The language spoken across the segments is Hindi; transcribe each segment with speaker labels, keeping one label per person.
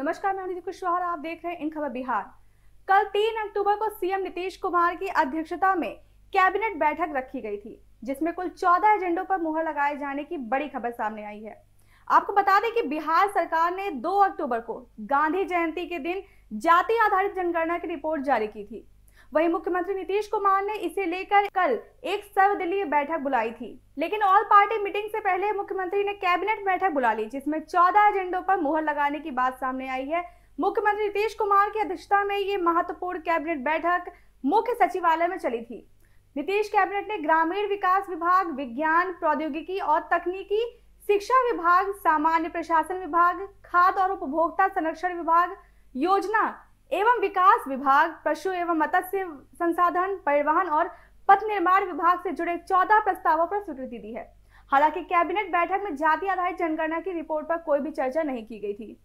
Speaker 1: नमस्कार मैं अनुदीप कुशवाहा आप देख रहे हैं इन खबर बिहार कल 3 अक्टूबर को सीएम नीतीश कुमार की अध्यक्षता में कैबिनेट बैठक रखी गई थी जिसमें कुल 14 एजेंडों पर मुहर लगाए जाने की बड़ी खबर सामने आई है आपको बता दें कि बिहार सरकार ने 2 अक्टूबर को गांधी जयंती के दिन जाति आधारित जनगणना की रिपोर्ट जारी की थी वहीं मुख्यमंत्री नीतीश कुमार ने इसे लेकर कल एक सर्वदलीय बैठक बुलाई थी लेकिन ऑल पार्टी मीटिंग से पहले मुख्यमंत्री ने कैबिनेट बैठक बुला ली जिसमें चौदह एजेंडों पर मुहर लगाने की बात सामने आई है मुख्यमंत्री नीतीश कुमार की अध्यक्षता में ये महत्वपूर्ण कैबिनेट बैठक मुख्य सचिवालय में चली थी नीतीश कैबिनेट ने ग्रामीण विकास विभाग विज्ञान प्रौद्योगिकी और तकनीकी शिक्षा विभाग सामान्य प्रशासन विभाग खाद्य और उपभोक्ता संरक्षण विभाग योजना एवं विकास विभाग पशु एवं मत्स्य संसाधन परिवहन और पथ निर्माण विभाग से जुड़े चौदह प्रस्तावों पर स्वीकृति दी है हालांकि कैबिनेट बैठक में जाति आधारित जनगणना की रिपोर्ट पर कोई भी चर्चा नहीं की गई थी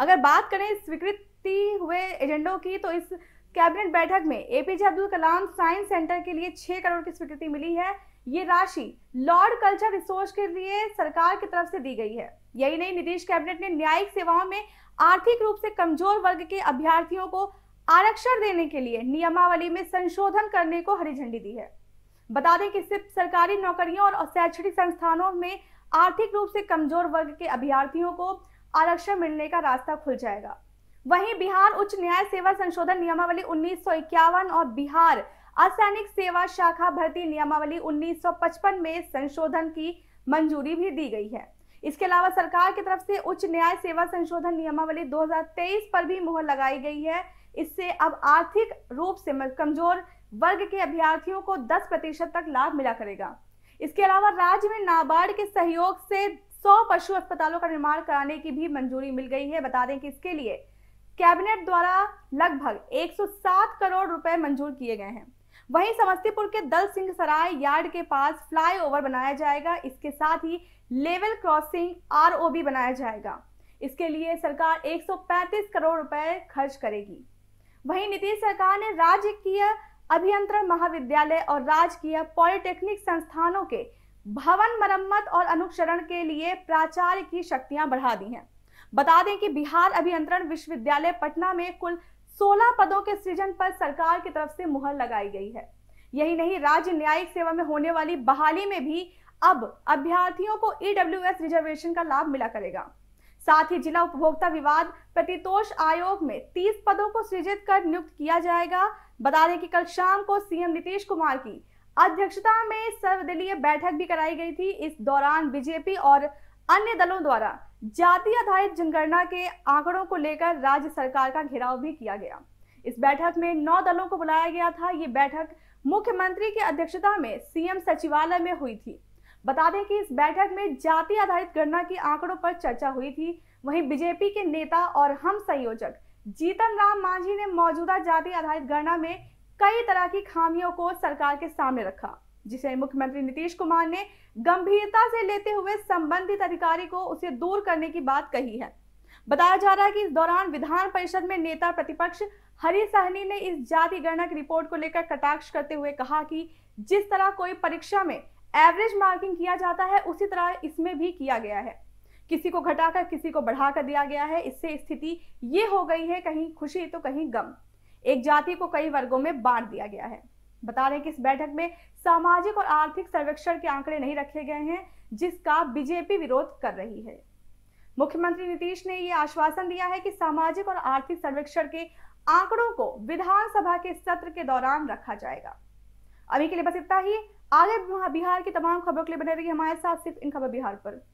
Speaker 1: अगर बात करें स्वीकृति हुए एजेंडों की तो इस कैबिनेट बैठक में APJ Abdul Kalam science centre के लिए छह करोड़ की स्वीकृति मिली है ये राशि लॉर्ड कल्चर रिसोर्स के लिए सरकार की तरफ से दी गई है यही नहीं नीतीश कैबिनेट ने न्यायिक सेवाओं में आर्थिक रूप से कमजोर वर्ग के अभ्यर्थियों को आरक्षण देने के लिए नियमावली में संशोधन करने को हरी झंडी दी है बता दें कि सिर्फ सरकारी नौकरियों और शैक्षणिक संस्थानों में आर्थिक रूप से कमजोर वर्ग के अभ्यर्थियों को आरक्षण मिलने का रास्ता खुल जाएगा वहीं बिहार उच्च न्याय सेवा संशोधन नियमावली उन्नीस और बिहार असैनिक सेवा शाखा भर्ती नियमावली 1955 में संशोधन की मंजूरी भी दी गई है इसके अलावा सरकार की तरफ से उच्च न्याय सेवा संशोधन नियमावली 2023 पर भी मुहर लगाई गई है इससे अब आर्थिक रूप से कमजोर वर्ग के अभ्यर्थियों को 10 प्रतिशत तक लाभ मिला करेगा इसके अलावा राज्य में नाबार्ड के सहयोग से 100 पशु अस्पतालों का निर्माण कराने की भी मंजूरी मिल गई है बता दें कि इसके लिए कैबिनेट द्वारा लगभग 107 करोड़ रुपए मंजूर किए गए हैं वहीं समस्तीपुर के दल सिंह सराय यार्ड के पास फ्लाईओवर बनाया जाएगा इसके साथ ही लेवल क्रॉसिंग आर बनाया जाएगा इसके लिए सरकार 135 करोड़ रुपए खर्च करेगी वहीं नीतीश सरकार ने राजकीय अभियंत्रण महाविद्यालय और राजकीय पॉलिटेक्निक संस्थानों के भवन मरम्मत और अनुक्षरण के लिए प्राचार्य की शक्तियां बढ़ा दी हैं बता दें कि बिहार अभियंत्रण विश्वविद्यालय पटना में कुल सोलह पदों के सृजन पर सरकार की तरफ से मुहर लगाई गई है यही नहीं राज्य न्यायिक सेवा में होने वाली बहाली में भी अब अभ्यर्थियों को ईडब्ल्यू e रिजर्वेशन का लाभ मिला करेगा साथ ही जिला उपभोक्ता विवाद प्रतितोष आयोग में 30 पदों को सृजित कर नियुक्त किया जाएगा बता दें कि कल शाम को सीएम नीतीश कुमार की अध्यक्षता में सर्वदलीय बैठक भी कराई गई थी इस दौरान बीजेपी और अन्य दलों द्वारा जाति आधारित जनगणना के आंकड़ों को लेकर राज्य सरकार का घेराव भी किया गया इस बैठक में नौ दलों को बुलाया गया था ये बैठक मुख्यमंत्री की अध्यक्षता में सीएम सचिवालय में हुई थी बता दें कि इस बैठक में जाति आधारित गणना के आंकड़ों पर चर्चा हुई थी वहीं बीजेपी के नेता और हम संयोजक जीतन राम मांझी ने मौजूदा जाति आधारित गणना में कई तरह की खामियों को सरकार के सामने रखा जिसे मुख्यमंत्री नीतीश कुमार ने गंभीरता से लेते हुए संबंधित अधिकारी को उसे दूर करने की बात कही है बताया जा रहा है कि इस दौरान विधान परिषद में नेता प्रतिपक्ष हरी सहनी ने इस जाति गणना की रिपोर्ट को लेकर कटाक्ष करते हुए कहा कि जिस तरह कोई परीक्षा में एवरेज मार्किंग किया जाता है उसी तरह इसमें भी किया गया है किसी को घटाकर किसी को बढ़ाकर दिया गया है इससे स्थिति ये हो गई है कहीं खुशी तो कहीं गम एक जाति को कई वर्गों में बांट दिया गया है बता दें कि इस बैठक में सामाजिक और आर्थिक सर्वेक्षण के आंकड़े नहीं रखे गए हैं जिसका बीजेपी विरोध कर रही है मुख्यमंत्री नीतीश ने यह आश्वासन दिया है कि सामाजिक और आर्थिक सर्वेक्षण के आंकड़ों को विधानसभा के सत्र के दौरान रखा जाएगा अभी के लिए बस इतना ही आगे बिहार की तमाम खबरों के लिए बने रहिए हमारे साथ सिर्फ इन खबर बिहार पर